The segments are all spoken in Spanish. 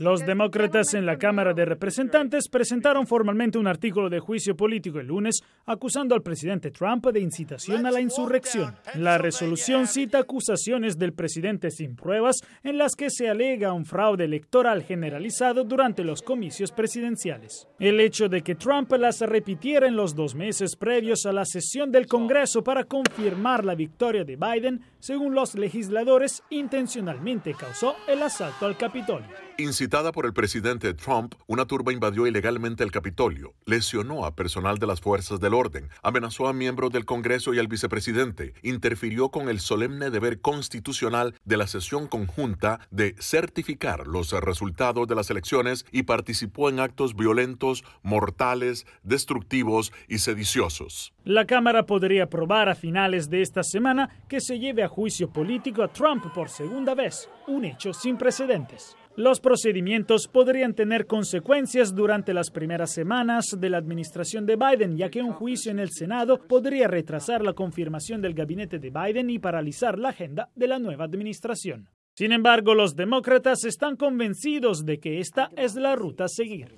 Los demócratas en la Cámara de Representantes presentaron formalmente un artículo de juicio político el lunes acusando al presidente Trump de incitación a la insurrección. La resolución cita acusaciones del presidente sin pruebas en las que se alega un fraude electoral generalizado durante los comicios presidenciales. El hecho de que Trump las repitiera en los dos meses previos a la sesión del Congreso para confirmar la victoria de Biden, según los legisladores, intencionalmente causó el asalto al capital Incitada por el presidente Trump, una turba invadió ilegalmente el Capitolio, lesionó a personal de las fuerzas del orden, amenazó a miembros del Congreso y al vicepresidente, interfirió con el solemne deber constitucional de la sesión conjunta de certificar los resultados de las elecciones y participó en actos violentos, mortales, destructivos y sediciosos. La Cámara podría aprobar a finales de esta semana que se lleve a juicio político a Trump por segunda vez, un hecho sin precedentes. Los procedimientos podrían tener consecuencias durante las primeras semanas de la administración de Biden, ya que un juicio en el Senado podría retrasar la confirmación del gabinete de Biden y paralizar la agenda de la nueva administración. Sin embargo, los demócratas están convencidos de que esta es la ruta a seguir.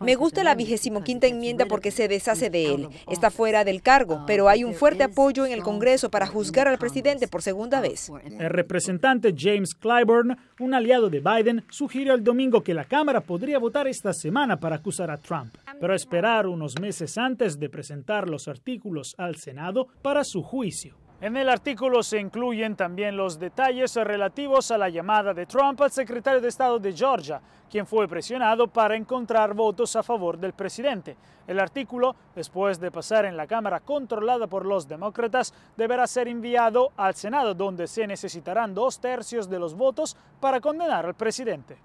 Me gusta la vigésimo quinta enmienda porque se deshace de él. Está uh, fuera del cargo, uh, pero hay un fuerte apoyo en el Congreso para juzgar al presidente por segunda vez. El representante James Clyburn, un aliado de Biden, sugirió el domingo que la Cámara podría votar esta semana para acusar a Trump, pero esperar unos meses antes de presentar los artículos al Senado para su juicio. En el artículo se incluyen también los detalles relativos a la llamada de Trump al secretario de Estado de Georgia, quien fue presionado para encontrar votos a favor del presidente. El artículo, después de pasar en la Cámara controlada por los demócratas, deberá ser enviado al Senado, donde se necesitarán dos tercios de los votos para condenar al presidente.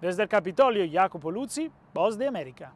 Desde el Capitolio, Jacopo Luzzi, Voz de América.